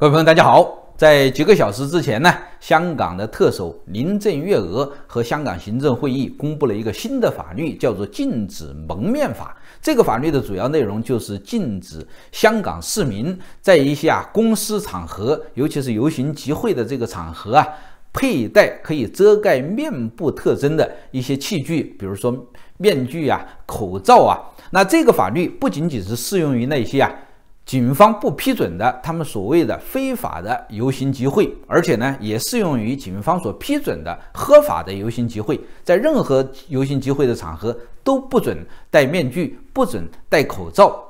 各位朋友，大家好！在几个小时之前呢，香港的特首林郑月娥和香港行政会议公布了一个新的法律，叫做《禁止蒙面法》。这个法律的主要内容就是禁止香港市民在一些啊公司场合，尤其是游行集会的这个场合啊，佩戴可以遮盖面部特征的一些器具，比如说面具啊、口罩啊。那这个法律不仅仅是适用于那些啊。警方不批准的，他们所谓的非法的游行集会，而且呢，也适用于警方所批准的合法的游行集会，在任何游行集会的场合都不准戴面具，不准戴口罩，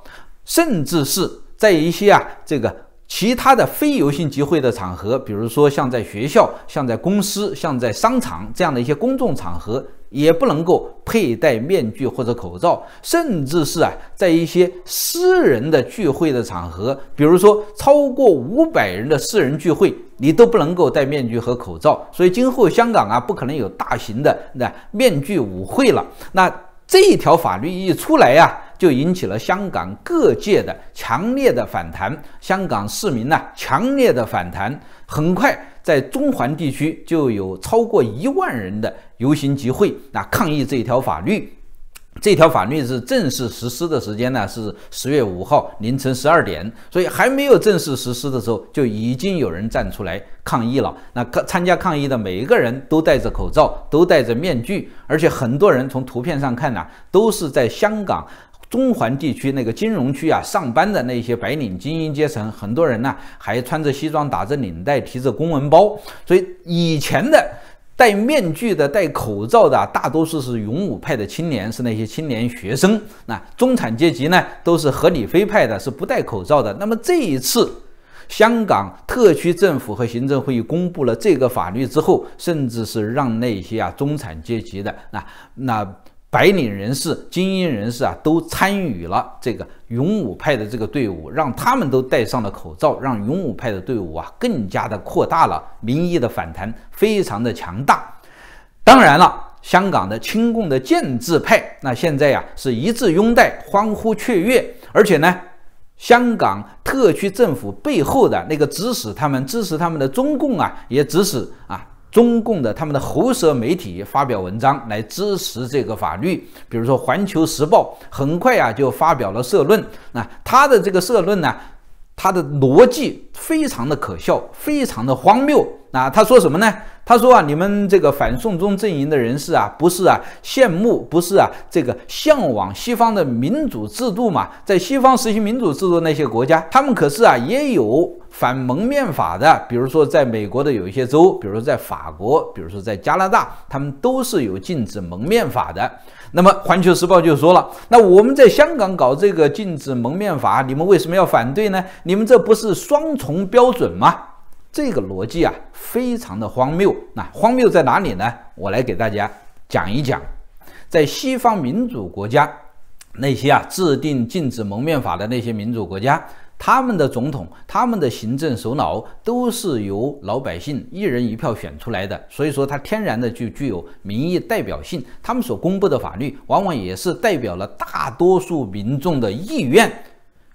甚至是在一些啊这个其他的非游行集会的场合，比如说像在学校、像在公司、像在商场这样的一些公众场合。也不能够佩戴面具或者口罩，甚至是啊，在一些私人的聚会的场合，比如说超过五百人的私人聚会，你都不能够戴面具和口罩。所以今后香港啊，不可能有大型的那面具舞会了。那这一条法律一出来呀，就引起了香港各界的强烈的反弹，香港市民呢强烈的反弹，很快。在中环地区就有超过一万人的游行集会，那抗议这一条法律。这条法律是正式实施的时间呢，是十月五号凌晨十二点。所以还没有正式实施的时候，就已经有人站出来抗议了。那参参加抗议的每一个人都戴着口罩，都戴着面具，而且很多人从图片上看呢，都是在香港。中环地区那个金融区啊，上班的那些白领精英阶层，很多人呢还穿着西装、打着领带、提着公文包。所以以前的戴面具的、戴口罩的，大多数是勇武派的青年，是那些青年学生。那中产阶级呢，都是合理非派的，是不戴口罩的。那么这一次，香港特区政府和行政会议公布了这个法律之后，甚至是让那些啊中产阶级的啊那。白领人士、精英人士啊，都参与了这个勇武派的这个队伍，让他们都戴上了口罩，让勇武派的队伍啊更加的扩大了，民意的反弹非常的强大。当然了，香港的亲共的建制派，那现在呀是一致拥戴、欢呼雀跃，而且呢，香港特区政府背后的那个指使他们、支持他们的中共啊，也指使啊。中共的他们的喉舌媒体发表文章来支持这个法律，比如说《环球时报》很快啊就发表了社论，那他的这个社论呢，他的逻辑非常的可笑，非常的荒谬，那他说什么呢？他说啊，你们这个反宋中阵营的人士啊，不是啊羡慕，不是啊这个向往西方的民主制度嘛？在西方实行民主制度那些国家，他们可是啊也有反蒙面法的，比如说在美国的有一些州，比如说在法国，比如说在加拿大，他们都是有禁止蒙面法的。那么《环球时报》就说了，那我们在香港搞这个禁止蒙面法，你们为什么要反对呢？你们这不是双重标准吗？这个逻辑啊，非常的荒谬。那荒谬在哪里呢？我来给大家讲一讲，在西方民主国家，那些啊制定禁止蒙面法的那些民主国家，他们的总统、他们的行政首脑都是由老百姓一人一票选出来的，所以说他天然的就具有民意代表性。他们所公布的法律，往往也是代表了大多数民众的意愿。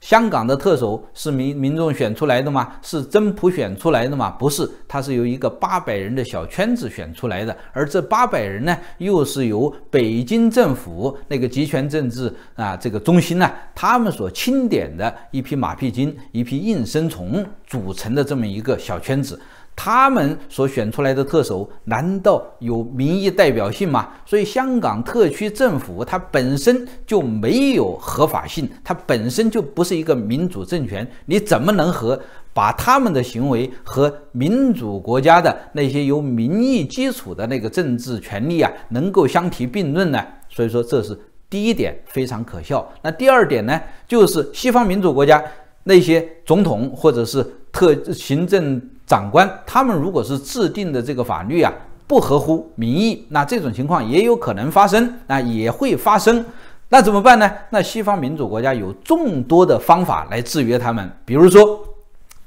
香港的特首是民民众选出来的吗？是真普选出来的吗？不是，它是由一个八百人的小圈子选出来的，而这八百人呢，又是由北京政府那个集权政治啊，这个中心呢，他们所钦点的一批马屁精、一批应声虫组成的这么一个小圈子。他们所选出来的特首，难道有民意代表性吗？所以香港特区政府它本身就没有合法性，它本身就不是一个民主政权。你怎么能和把他们的行为和民主国家的那些由民意基础的那个政治权利啊，能够相提并论呢？所以说这是第一点，非常可笑。那第二点呢，就是西方民主国家那些总统或者是特行政。长官，他们如果是制定的这个法律啊，不合乎民意，那这种情况也有可能发生那也会发生，那怎么办呢？那西方民主国家有众多的方法来制约他们，比如说。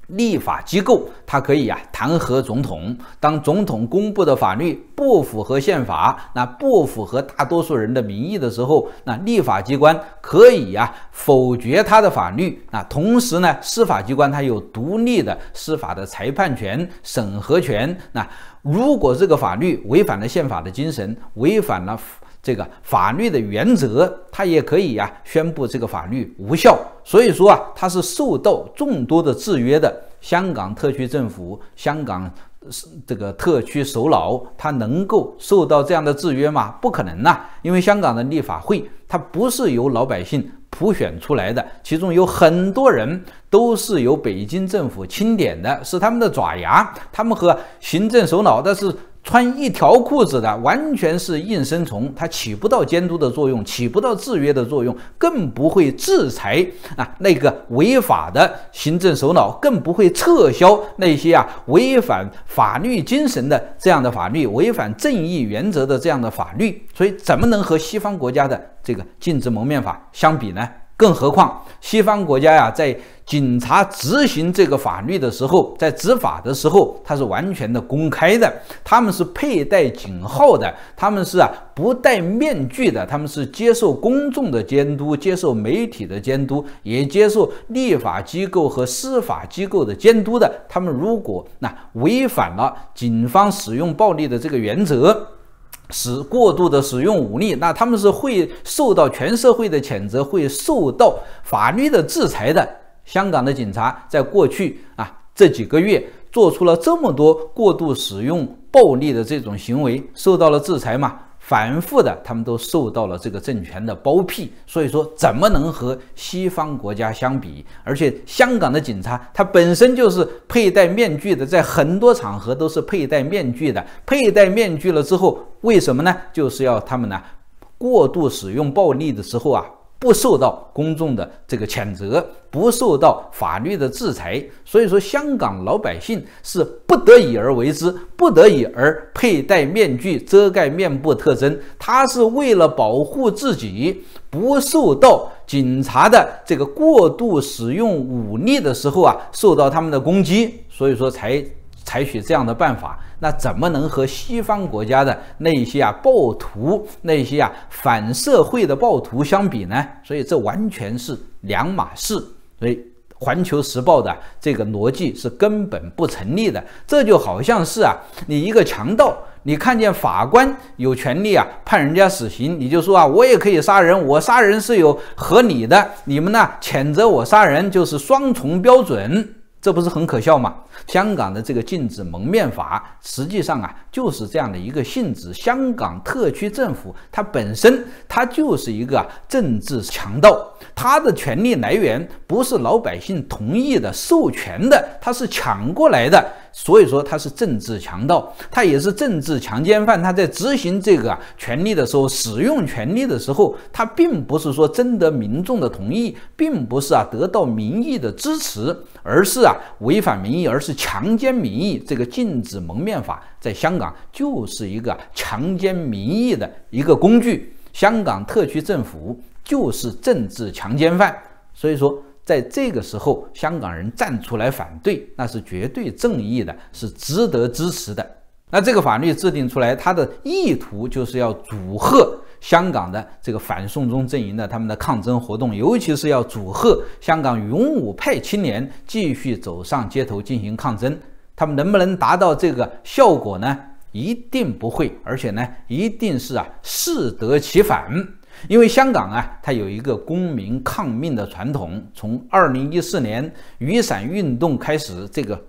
立法机构它可以啊弹劾总统，当总统公布的法律不符合宪法，那不符合大多数人的民意的时候，那立法机关可以啊否决他的法律。那同时呢，司法机关它有独立的司法的裁判权、审核权。那如果这个法律违反了宪法的精神，违反了。这个法律的原则，他也可以呀宣布这个法律无效。所以说啊，他是受到众多的制约的。香港特区政府、香港是这个特区首脑，他能够受到这样的制约吗？不可能呐！因为香港的立法会，它不是由老百姓普选出来的，其中有很多人都是由北京政府钦点的，是他们的爪牙。他们和行政首脑，但是。穿一条裤子的完全是应声虫，它起不到监督的作用，起不到制约的作用，更不会制裁啊那个违法的行政首脑，更不会撤销那些啊违反法律精神的这样的法律，违反正义原则的这样的法律，所以怎么能和西方国家的这个禁止蒙面法相比呢？更何况，西方国家呀，在警察执行这个法律的时候，在执法的时候，它是完全的公开的。他们是佩戴警号的，他们是啊不戴面具的，他们是接受公众的监督，接受媒体的监督，也接受立法机构和司法机构的监督的。他们如果那违反了警方使用暴力的这个原则。使过度的使用武力，那他们是会受到全社会的谴责，会受到法律的制裁的。香港的警察在过去啊这几个月做出了这么多过度使用暴力的这种行为，受到了制裁嘛？反复的，他们都受到了这个政权的包庇，所以说怎么能和西方国家相比？而且香港的警察他本身就是佩戴面具的，在很多场合都是佩戴面具的。佩戴面具了之后，为什么呢？就是要他们呢过度使用暴力的时候啊。不受到公众的这个谴责，不受到法律的制裁，所以说香港老百姓是不得已而为之，不得已而佩戴面具遮盖面部特征，他是为了保护自己不受到警察的这个过度使用武力的时候啊受到他们的攻击，所以说才。采取这样的办法，那怎么能和西方国家的那些啊暴徒、那些啊反社会的暴徒相比呢？所以这完全是两码事。所以《环球时报》的这个逻辑是根本不成立的。这就好像是啊，你一个强盗，你看见法官有权利啊判人家死刑，你就说啊我也可以杀人，我杀人是有合理的。你们呢谴责我杀人就是双重标准。这不是很可笑吗？香港的这个禁止蒙面法，实际上啊就是这样的一个性质。香港特区政府它本身它就是一个政治强盗，它的权力来源不是老百姓同意的授权的，它是抢过来的。所以说他是政治强盗，他也是政治强奸犯。他在执行这个权利的时候，使用权利的时候，他并不是说征得民众的同意，并不是啊得到民意的支持，而是啊违反民意，而是强奸民意。这个禁止蒙面法在香港就是一个强奸民意的一个工具，香港特区政府就是政治强奸犯。所以说。在这个时候，香港人站出来反对，那是绝对正义的，是值得支持的。那这个法律制定出来，它的意图就是要阻吓香港的这个反送中阵营的他们的抗争活动，尤其是要阻吓香港勇武派青年继续走上街头进行抗争。他们能不能达到这个效果呢？一定不会，而且呢，一定是啊，适得其反。因为香港啊，它有一个公民抗命的传统。从二零一四年雨伞运动开始，这个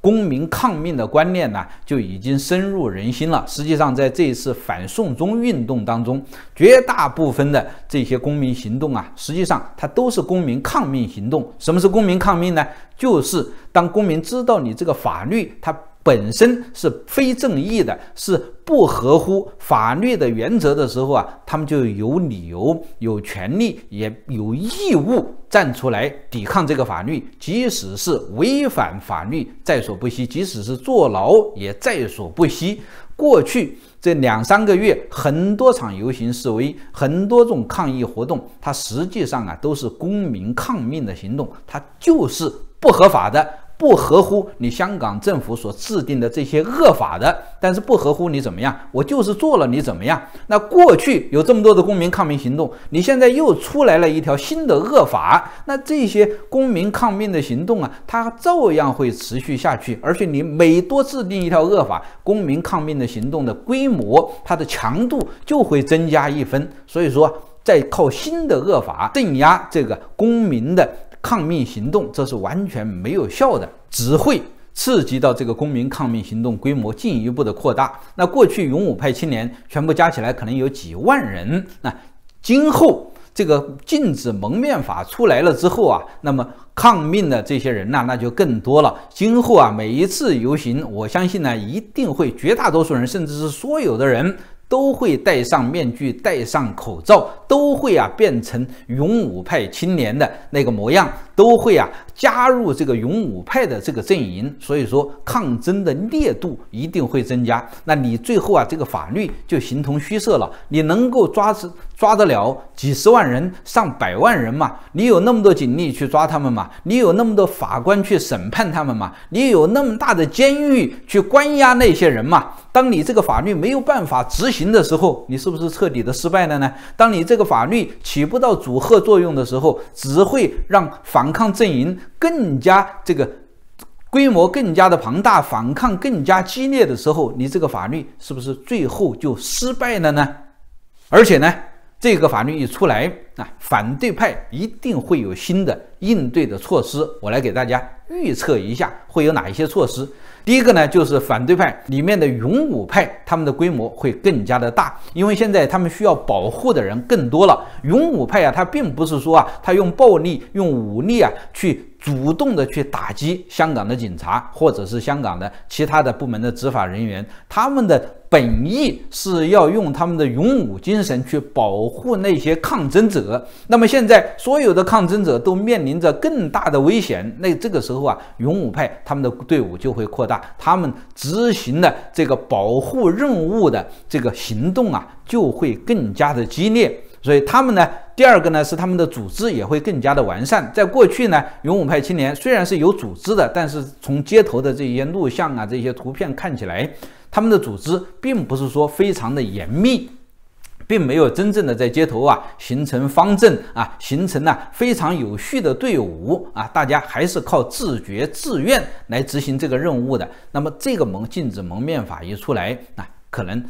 公民抗命的观念呢，就已经深入人心了。实际上，在这一次反送中运动当中，绝大部分的这些公民行动啊，实际上它都是公民抗命行动。什么是公民抗命呢？就是当公民知道你这个法律，它。本身是非正义的，是不合乎法律的原则的时候啊，他们就有理由、有权利、也有义务站出来抵抗这个法律，即使是违反法律在所不惜，即使是坐牢也在所不惜。过去这两三个月，很多场游行示威，很多种抗议活动，它实际上啊都是公民抗命的行动，它就是不合法的。不合乎你香港政府所制定的这些恶法的，但是不合乎你怎么样？我就是做了你怎么样？那过去有这么多的公民抗命行动，你现在又出来了一条新的恶法，那这些公民抗命的行动啊，它照样会持续下去。而且你每多制定一条恶法，公民抗命的行动的规模、它的强度就会增加一分。所以说，再靠新的恶法镇压这个公民的。抗命行动，这是完全没有效的，只会刺激到这个公民抗命行动规模进一步的扩大。那过去勇武派青年全部加起来可能有几万人，那今后这个禁止蒙面法出来了之后啊，那么抗命的这些人呢，那就更多了。今后啊，每一次游行，我相信呢，一定会绝大多数人，甚至是所有的人。都会戴上面具，戴上口罩，都会啊，变成勇武派青年的那个模样，都会啊。加入这个勇武派的这个阵营，所以说抗争的烈度一定会增加。那你最后啊，这个法律就形同虚设了。你能够抓是抓得了几十万人、上百万人嘛？你有那么多警力去抓他们嘛？你有那么多法官去审判他们嘛？你有那么大的监狱去关押那些人嘛？当你这个法律没有办法执行的时候，你是不是彻底的失败了呢？当你这个法律起不到阻吓作用的时候，只会让反抗阵营。更加这个规模更加的庞大，反抗更加激烈的时候，你这个法律是不是最后就失败了呢？而且呢，这个法律一出来啊，反对派一定会有新的应对的措施。我来给大家预测一下会有哪一些措施。第一个呢，就是反对派里面的勇武派，他们的规模会更加的大，因为现在他们需要保护的人更多了。勇武派啊，他并不是说啊，他用暴力、用武力啊去。主动的去打击香港的警察，或者是香港的其他的部门的执法人员，他们的本意是要用他们的勇武精神去保护那些抗争者。那么现在所有的抗争者都面临着更大的危险，那这个时候啊，勇武派他们的队伍就会扩大，他们执行的这个保护任务的这个行动啊，就会更加的激烈。所以他们呢，第二个呢是他们的组织也会更加的完善。在过去呢，勇武派青年虽然是有组织的，但是从街头的这些录像啊、这些图片看起来，他们的组织并不是说非常的严密，并没有真正的在街头啊形成方阵啊，形成了非常有序的队伍啊，大家还是靠自觉自愿来执行这个任务的。那么这个蒙镜子、蒙面法一出来啊，可能。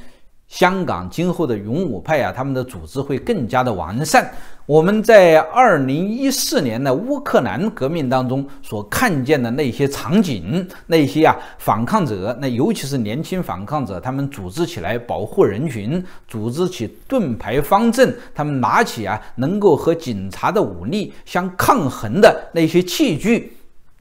香港今后的勇武派啊，他们的组织会更加的完善。我们在二零一四年的乌克兰革命当中所看见的那些场景，那些啊反抗者，那尤其是年轻反抗者，他们组织起来保护人群，组织起盾牌方阵，他们拿起啊能够和警察的武力相抗衡的那些器具。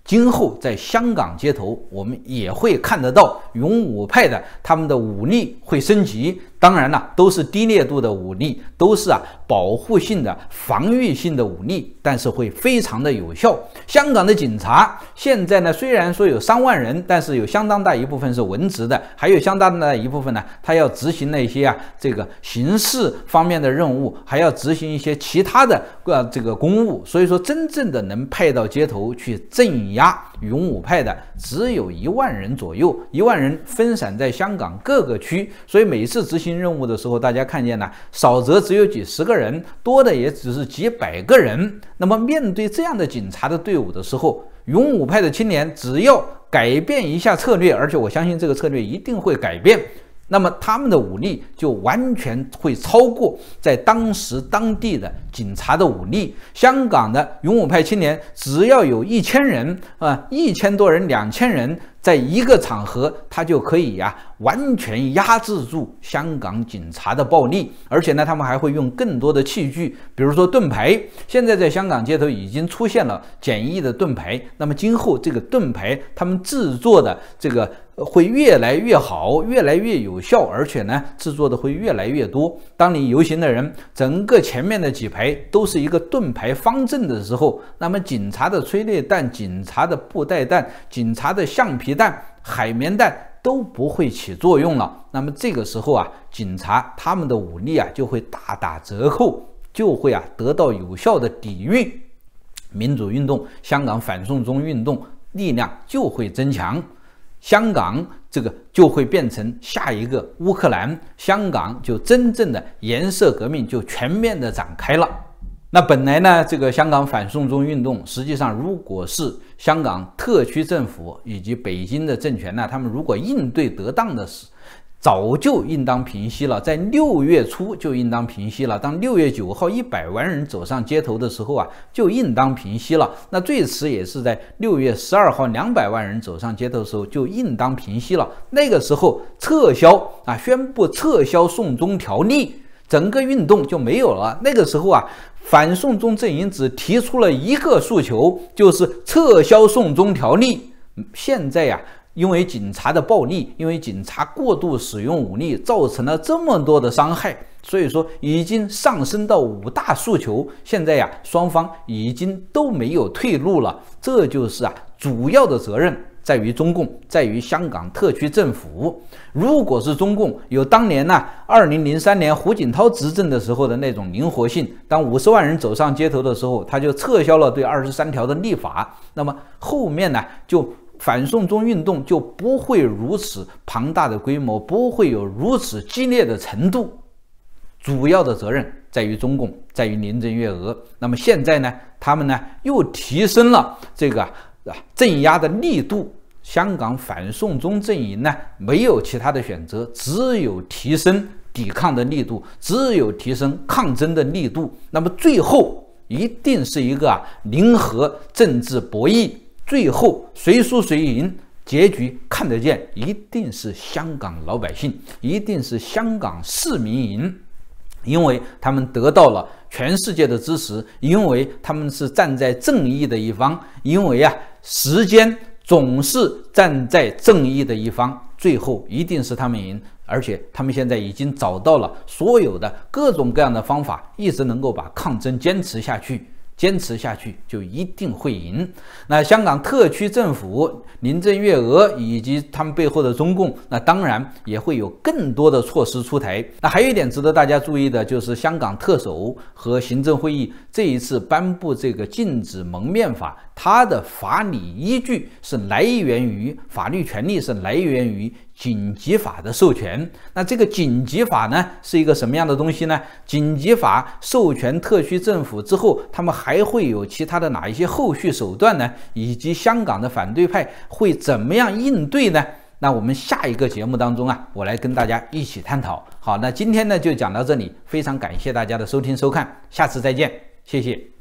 今后在香港街头，我们也会看得到，勇武派的他们的武力会升级。当然了，都是低烈度的武力，都是啊保护性的、防御性的武力，但是会非常的有效。香港的警察现在呢，虽然说有三万人，但是有相当大一部分是文职的，还有相当的一部分呢，他要执行那些啊这个刑事方面的任务，还要执行一些其他的啊这个公务。所以说，真正的能派到街头去镇压勇武派的，只有一万人左右，一万人分散在香港各个区，所以每次执行。任务的时候，大家看见了，少则只有几十个人，多的也只是几百个人。那么，面对这样的警察的队伍的时候，勇武派的青年只要改变一下策略，而且我相信这个策略一定会改变。那么，他们的武力就完全会超过在当时当地的警察的武力。香港的勇武派青年只要有一千人啊，一千多人，两千人。在一个场合，他就可以呀，完全压制住香港警察的暴力，而且呢，他们还会用更多的器具，比如说盾牌。现在在香港街头已经出现了简易的盾牌，那么今后这个盾牌他们制作的这个。会越来越好，越来越有效，而且呢，制作的会越来越多。当你游行的人整个前面的几排都是一个盾牌方阵的时候，那么警察的催泪弹、警察的布袋弹、警察的橡皮弹、海绵弹都不会起作用了。那么这个时候啊，警察他们的武力啊就会大打折扣，就会啊得到有效的抵御。民主运动、香港反送中运动力量就会增强。香港这个就会变成下一个乌克兰，香港就真正的颜色革命就全面的展开了。那本来呢，这个香港反送中运动，实际上如果是香港特区政府以及北京的政权呢，他们如果应对得当的是。早就应当平息了，在六月初就应当平息了。当六月九号一百万人走上街头的时候啊，就应当平息了。那最迟也是在六月十二号两百万人走上街头的时候就应当平息了。那个时候撤销啊，宣布撤销送中条例，整个运动就没有了。那个时候啊，反送中阵营只提出了一个诉求，就是撤销送中条例。现在呀。因为警察的暴力，因为警察过度使用武力造成了这么多的伤害，所以说已经上升到五大诉求。现在呀，双方已经都没有退路了。这就是啊，主要的责任在于中共，在于香港特区政府。如果是中共有当年呢，二零零三年胡锦涛执政的时候的那种灵活性，当五十万人走上街头的时候，他就撤销了对二十三条的立法，那么后面呢就。反送中运动就不会如此庞大的规模，不会有如此激烈的程度。主要的责任在于中共，在于林郑月娥。那么现在呢？他们呢又提升了这个啊镇压的力度。香港反送中阵营呢没有其他的选择，只有提升抵抗的力度，只有提升抗争的力度。那么最后一定是一个零和政治博弈。最后谁输谁赢，结局看得见，一定是香港老百姓，一定是香港市民赢，因为他们得到了全世界的支持，因为他们是站在正义的一方，因为啊，时间总是站在正义的一方，最后一定是他们赢，而且他们现在已经找到了所有的各种各样的方法，一直能够把抗争坚持下去。坚持下去就一定会赢。那香港特区政府临郑月娥以及他们背后的中共，那当然也会有更多的措施出台。那还有一点值得大家注意的就是，香港特首和行政会议这一次颁布这个禁止蒙面法，它的法理依据是来源于法律权利，是来源于。紧急法的授权，那这个紧急法呢是一个什么样的东西呢？紧急法授权特区政府之后，他们还会有其他的哪一些后续手段呢？以及香港的反对派会怎么样应对呢？那我们下一个节目当中啊，我来跟大家一起探讨。好，那今天呢就讲到这里，非常感谢大家的收听收看，下次再见，谢谢。